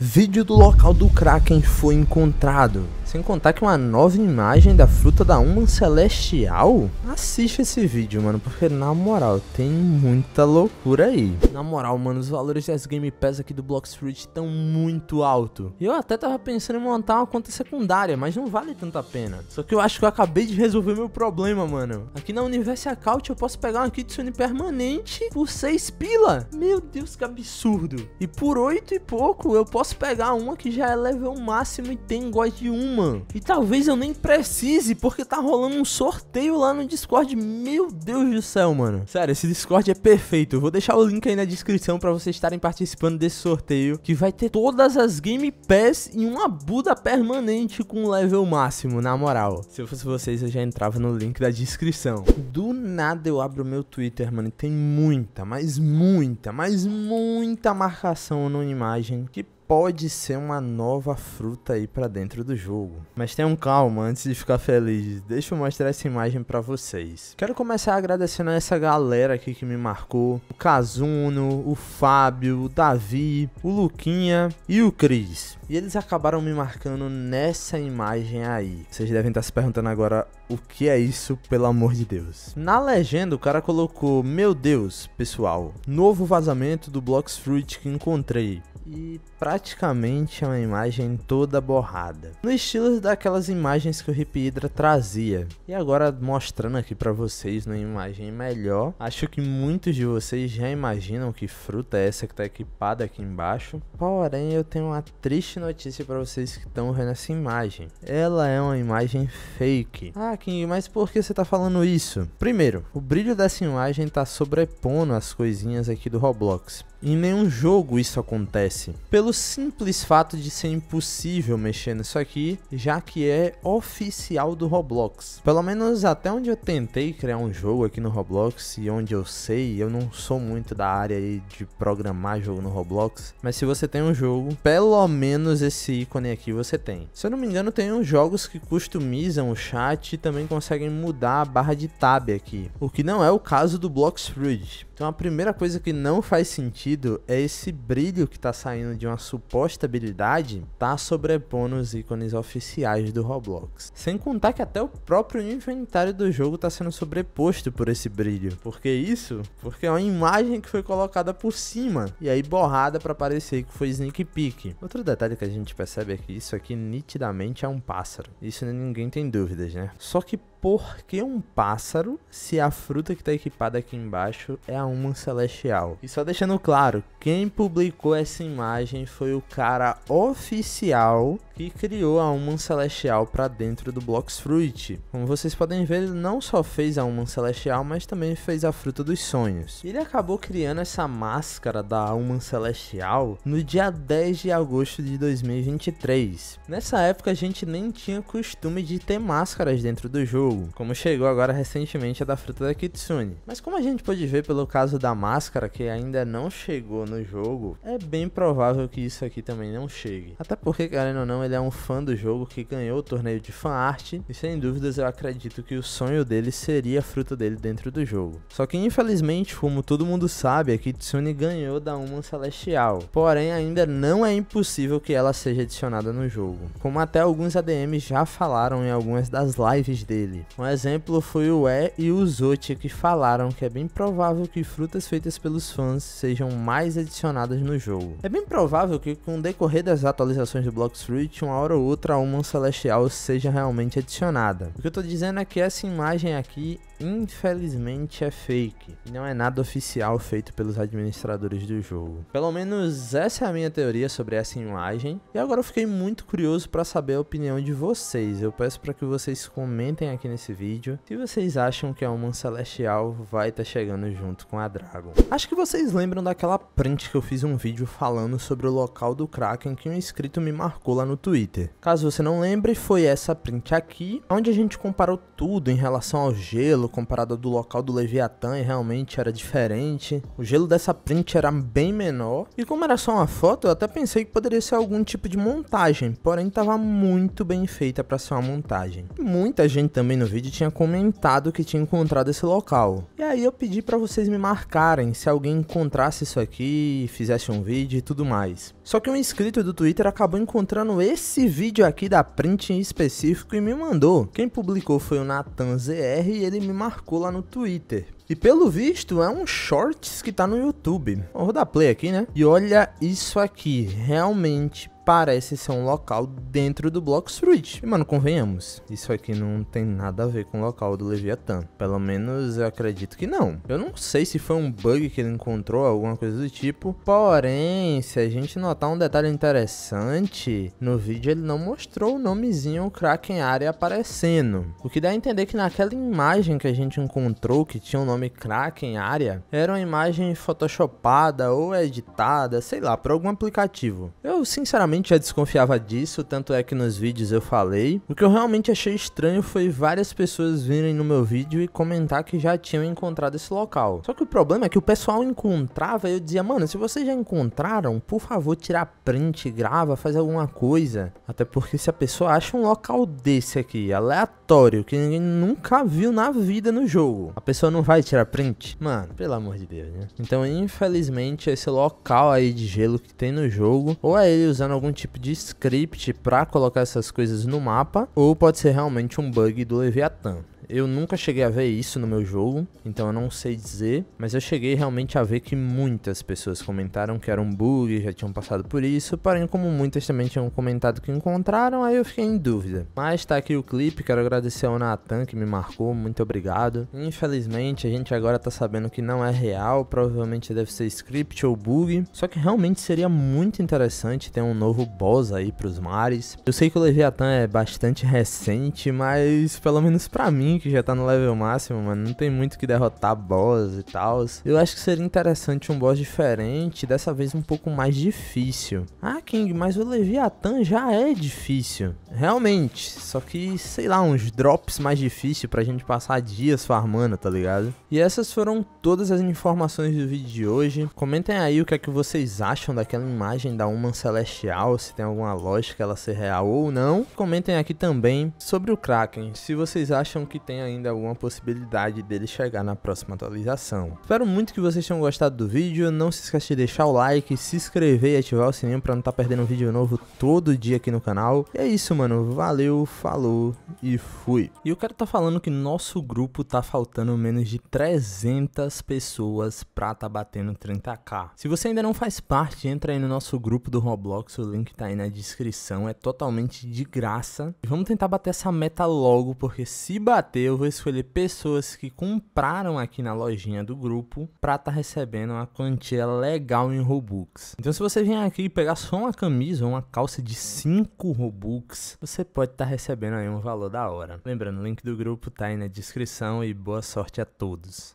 Vídeo do local do Kraken foi encontrado. Sem contar que uma nova imagem da fruta da Uma Celestial? Assiste esse vídeo, mano, porque na moral, tem muita loucura aí. Na moral, mano, os valores das Game Pass aqui do Block Street estão muito alto. E eu até tava pensando em montar uma conta secundária, mas não vale tanta pena. Só que eu acho que eu acabei de resolver meu problema, mano. Aqui na Universo Account eu posso pegar uma Kitsune permanente por 6 pila. Meu Deus, que absurdo. E por 8 e pouco eu posso pegar uma que já é level máximo e tem God de uma mano. E talvez eu nem precise, porque tá rolando um sorteio lá no Discord. Meu Deus do céu, mano. Sério, esse Discord é perfeito. Eu vou deixar o link aí na descrição pra vocês estarem participando desse sorteio, que vai ter todas as Game Pass e uma Buda permanente com level máximo, na moral. Se eu fosse vocês, eu já entrava no link da descrição. Do nada eu abro meu Twitter, mano, e tem muita, mas muita, mas muita marcação numa imagem que pode ser uma nova fruta aí para dentro do jogo. Mas tenham calma antes de ficar feliz. Deixa eu mostrar essa imagem para vocês. Quero começar agradecendo a essa galera aqui que me marcou. O Kazuno, o Fábio, o Davi, o Luquinha e o Cris. E eles acabaram me marcando nessa imagem aí. Vocês devem estar se perguntando agora o que é isso, pelo amor de Deus. Na legenda o cara colocou: "Meu Deus, pessoal, novo vazamento do Blox Fruit que encontrei e praticamente é uma imagem toda borrada. No estilo daquelas imagens que o Hip Hydra trazia. E agora mostrando aqui para vocês uma imagem melhor. Acho que muitos de vocês já imaginam que fruta é essa que tá equipada aqui embaixo. Porém, eu tenho uma triste notícia para vocês que estão vendo essa imagem. Ela é uma imagem fake. Ah, King, mas por que você tá falando isso? Primeiro, o brilho dessa imagem tá sobrepondo as coisinhas aqui do Roblox. Em nenhum jogo isso acontece, pelo simples fato de ser impossível mexer nisso aqui, já que é oficial do Roblox. Pelo menos até onde eu tentei criar um jogo aqui no Roblox e onde eu sei, eu não sou muito da área de programar jogo no Roblox, mas se você tem um jogo, pelo menos esse ícone aqui você tem. Se eu não me engano, tem uns jogos que customizam o chat e também conseguem mudar a barra de tab aqui, o que não é o caso do Blox Fruit. Então a primeira coisa que não faz sentido sentido é esse brilho que está saindo de uma suposta habilidade tá sobrepondo os ícones oficiais do Roblox. Sem contar que até o próprio inventário do jogo está sendo sobreposto por esse brilho. Por que isso? Porque é uma imagem que foi colocada por cima e aí borrada para parecer que foi sneak peek. Outro detalhe que a gente percebe é que isso aqui nitidamente é um pássaro. Isso ninguém tem dúvidas, né? Só que por que um pássaro se a fruta que está equipada aqui embaixo é a uma celestial? E só deixando claro claro, quem publicou essa imagem foi o cara oficial que criou a Human Celestial para dentro do Blox Fruit. Como vocês podem ver, ele não só fez a Human Celestial, mas também fez a Fruta dos Sonhos. Ele acabou criando essa máscara da Human Celestial no dia 10 de agosto de 2023. Nessa época a gente nem tinha costume de ter máscaras dentro do jogo, como chegou agora recentemente a da Fruta da Kitsune. Mas como a gente pode ver pelo caso da máscara, que ainda não chegou no jogo, é bem provável que isso aqui também não chegue. Até porque, galera, ou não, ele é um fã do jogo que ganhou o torneio de art e sem dúvidas eu acredito que o sonho dele seria a fruta dele dentro do jogo. Só que infelizmente, como todo mundo sabe, a Kitsune ganhou da Uma Celestial, porém ainda não é impossível que ela seja adicionada no jogo, como até alguns ADMs já falaram em algumas das lives dele. Um exemplo foi o E e o Zotti que falaram que é bem provável que frutas feitas pelos fãs sejam mais adicionadas no jogo. É bem provável que com o decorrer das atualizações do Blox Fruit realmente uma hora ou outra a Human Celestial seja realmente adicionada. O que eu tô dizendo é que essa imagem aqui, infelizmente, é fake. Não é nada oficial feito pelos administradores do jogo. Pelo menos essa é a minha teoria sobre essa imagem. E agora eu fiquei muito curioso para saber a opinião de vocês. Eu peço para que vocês comentem aqui nesse vídeo se vocês acham que a Human Celestial vai estar tá chegando junto com a Dragon. Acho que vocês lembram daquela print que eu fiz um vídeo falando sobre o local do Kraken que um inscrito me marcou lá no Twitter. Caso você não lembre, foi essa print aqui, onde a gente comparou tudo em relação ao gelo, comparado do local do Leviatã, e realmente era diferente. O gelo dessa print era bem menor, e como era só uma foto, eu até pensei que poderia ser algum tipo de montagem, porém estava muito bem feita para ser uma montagem. Muita gente também no vídeo tinha comentado que tinha encontrado esse local. E aí eu pedi para vocês me marcarem se alguém encontrasse isso aqui, fizesse um vídeo e tudo mais. Só que um inscrito do Twitter acabou encontrando esse esse vídeo aqui da print em específico e me mandou. Quem publicou foi o Natan ZR e ele me marcou lá no Twitter. E pelo visto é um shorts que tá no YouTube. Vou dar play aqui, né? E olha isso aqui, realmente parece ser um local dentro do Block Fruit. E, mano, convenhamos, isso aqui não tem nada a ver com o local do Leviathan. Pelo menos eu acredito que não. Eu não sei se foi um bug que ele encontrou, alguma coisa do tipo. Porém, se a gente notar um detalhe interessante, no vídeo ele não mostrou o nomezinho Kraken Area aparecendo. O que dá a entender que naquela imagem que a gente encontrou, que tinha o nome Kraken Area, era uma imagem photoshopada ou editada, sei lá, por algum aplicativo. Eu, sinceramente, realmente já desconfiava disso, tanto é que nos vídeos eu falei. O que eu realmente achei estranho foi várias pessoas virem no meu vídeo e comentar que já tinham encontrado esse local. Só que o problema é que o pessoal encontrava e eu dizia, mano, se vocês já encontraram, por favor, tirar print, grava, faz alguma coisa. Até porque se a pessoa acha um local desse aqui, aleatório, aleatório que ninguém nunca viu na vida no jogo. A pessoa não vai tirar print? Mano, pelo amor de Deus, né? Então, infelizmente, esse local aí de gelo que tem no jogo, ou é ele usando algum tipo de script pra colocar essas coisas no mapa, ou pode ser realmente um bug do Leviathan. Eu nunca cheguei a ver isso no meu jogo, então eu não sei dizer, mas eu cheguei realmente a ver que muitas pessoas comentaram que era um bug, já tinham passado por isso, porém como muitas também tinham comentado que encontraram, aí eu fiquei em dúvida. Mas tá aqui o clipe, quero agradecer ao Natan que me marcou, muito obrigado. Infelizmente a gente agora tá sabendo que não é real, provavelmente deve ser script ou bug, só que realmente seria muito interessante ter um novo boss aí pros mares. Eu sei que o Leviathan é bastante recente, mas pelo menos pra mim que já tá no level máximo, mano. Não tem muito que derrotar boss e tal. Eu acho que seria interessante um boss diferente, dessa vez um pouco mais difícil. Ah, King, mas o Leviathan já é difícil. Realmente. Só que, sei lá, uns drops mais difícil pra gente passar dias farmando, tá ligado? E essas foram todas as informações do vídeo de hoje. Comentem aí o que é que vocês acham daquela imagem da Uma Celestial, se tem alguma lógica ela ser real ou não. Comentem aqui também sobre o Kraken, se vocês acham que tem ainda alguma possibilidade dele chegar na próxima atualização. Espero muito que vocês tenham gostado do vídeo, não se esqueça de deixar o like, se inscrever e ativar o sininho para não estar tá perdendo um vídeo novo todo dia aqui no canal. E é isso, mano, valeu, falou e fui. E o cara tá falando que nosso grupo tá faltando menos de 300 pessoas pra tá batendo 30k. Se você ainda não faz parte, entra aí no nosso grupo do Roblox, o link tá aí na descrição, é totalmente de graça. E vamos tentar bater essa meta logo, porque se bater bater, eu vou escolher pessoas que compraram aqui na lojinha do grupo para tá recebendo uma quantia legal em Robux. Então se você vier aqui e pegar só uma camisa ou uma calça de 5 Robux, você pode estar tá recebendo aí um valor da hora. Lembrando, o link do grupo tá aí na descrição e boa sorte a todos.